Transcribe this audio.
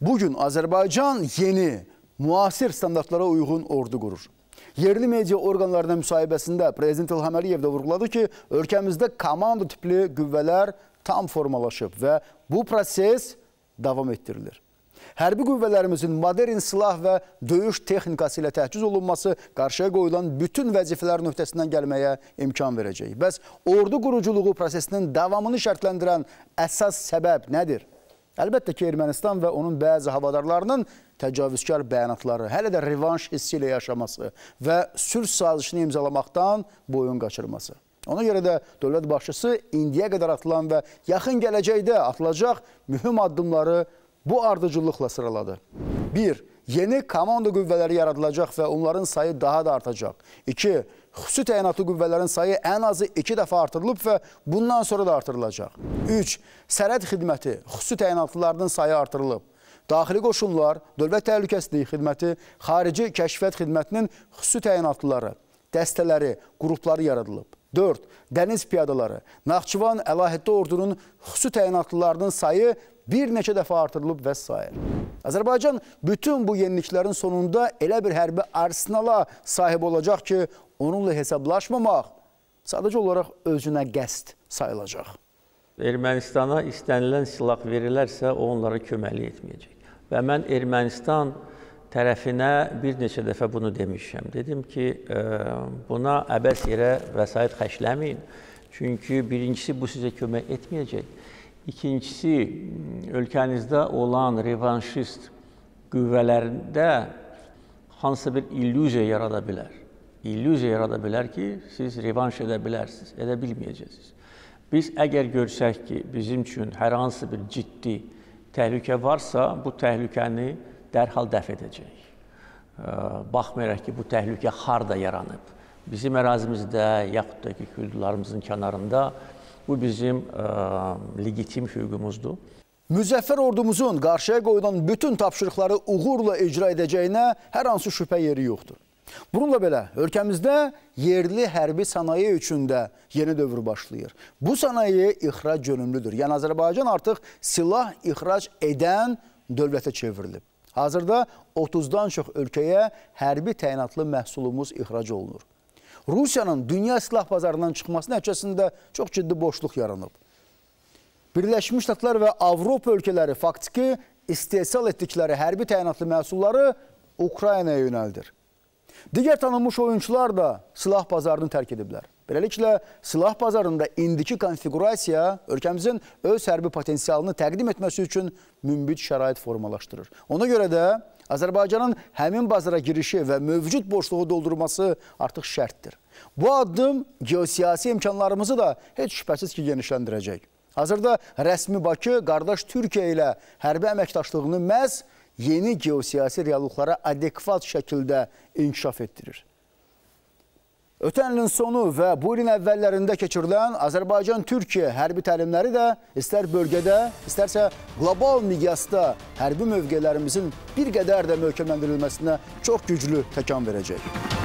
Bugün Azərbaycan yeni, müasir standartlara uyğun ordu qurur. Yerli media orqanlarına müsahibəsində Prezident İlham Əliyev də vurguladı ki, ölkəmizdə komando tipli qüvvələr tam formalaşıb və bu proses davam etdirilir. Hərbi qüvvələrimizin modern silah və döyüş texnikası ilə təhciz olunması qarşıya qoyulan bütün vəzifələrin öhdəsindən gəlməyə imkan verəcək. Bəs ordu quruculuğu prosesinin davamını şərtləndirən əsas səbəb nədir? Əlbəttə ki, Ermənistan və onun bəzi havadarlarının təcavüzkar bəyanatları, hələ də revanş hissi ilə yaşaması və sülh sazişini imzalamaqdan boyun qaçırması. Ona görə də dövlət başçısı indiyə qədər atılan və yaxın gələcəkdə atılacaq mühüm addımları bu ardıcıllıqla sıraladı. 1. Yeni komanda qüvvələri yaradılacaq və onların sayı daha da artacaq. 2 xüsusi təyinatlı qüvvələrin sayı ən azı 2 dəfə artırılıb və bundan sonra da artırılacaq. 3. Sərhəd xidməti xüsusi təyinatlılarının sayı artırılıb. Daxili qoşunlar, Dövlət Təhlükəsizliyi Xidməti, Xarici Kəşfiyyat Xidmətinin xüsusi təyinatlıları, dəstələri, qrupları yaradılıb. 4. Dəniz piyadaları, Naxçıvan Əlahiddə Ordunun xüsusi təyinatlılarının sayı bir neçə dəfə artırılıb və s. Azərbaycan bütün bu yeniliklərin sonunda elə bir hərbi arsenala sahib olacaq ki, onunla hesablaşmamaq sadəcə olaraq özünə qəst sayılacaq. Ermənistana istənilən silah verilərsə, o onlara köməklik etməyəcək. Və mən Ermənistan tərəfinə bir neçə dəfə bunu demişəm. Dedim ki, e, buna əbəs yerə vəsait xərcləməyin. Çünki birincisi bu sizə kömək etməyəcək. İkincisi, ölkənizdə olan revanşist qüvvələrində hansısa bir illüziya yarada bilər illüziya yarada bilər ki, siz revanş edə bilərsiniz, edə bilməyəcəksiniz. Biz əgər görsək ki, bizim üçün hər hansı bir ciddi təhlükə varsa, bu təhlükəni dərhal dəf edəcəyik. Baxmayaraq ki, bu təhlükə harda yaranıb. Bizim ərazimizdə, yaxud da ki, hüdudlarımızın kənarında bu bizim ə, legitim hüququmuzdur. Müzəffər ordumuzun qarşıya qoyulan bütün tapşırıqları uğurla icra edəcəyinə hər hansı şübhə yeri yoxdur. Bununla belə, ölkəmizdə yerli hərbi sənaye üçün də yeni dövr başlayır. Bu sənaye ixrac yönümlüdür. Yəni, Azərbaycan artıq silah ixrac edən dövlətə çevrilib. Hazırda 30-dan çox ölkəyə hərbi təyinatlı məhsulumuz ixrac olunur. Rusiyanın dünya silah pazarından çıxması nəticəsində çox ciddi boşluq yaranıb. Birləşmiş Ştatlar və Avropa ölkələri faktiki istehsal etdikləri hərbi təyinatlı məhsulları Ukraynaya yönəldir. Digər tanınmış oyunçular da silah bazarını tərk ediblər. Beləliklə, silah bazarında indiki konfigurasiya ölkəmizin öz hərbi potensialını təqdim etməsi üçün mümbit şərait formalaşdırır. Ona görə də Azərbaycanın həmin bazara girişi və mövcud boşluğu doldurması artıq şərtdir. Bu addım geosiyasi imkanlarımızı da heç şübhəsiz ki, genişləndirəcək. Hazırda rəsmi Bakı qardaş Türkiyə ilə hərbi əməkdaşlığını məhz yeni geosiyasi reallıqlara adekvat şəkildə inkişaf etdirir. Ötən ilin sonu və bu ilin əvvəllərində keçirilən Azərbaycan-Türkiyə hərbi təlimləri də istər bölgədə, istərsə qlobal miqyasda hərbi mövqələrimizin bir qədər də möhkəmləndirilməsinə çox güclü təkan verəcək.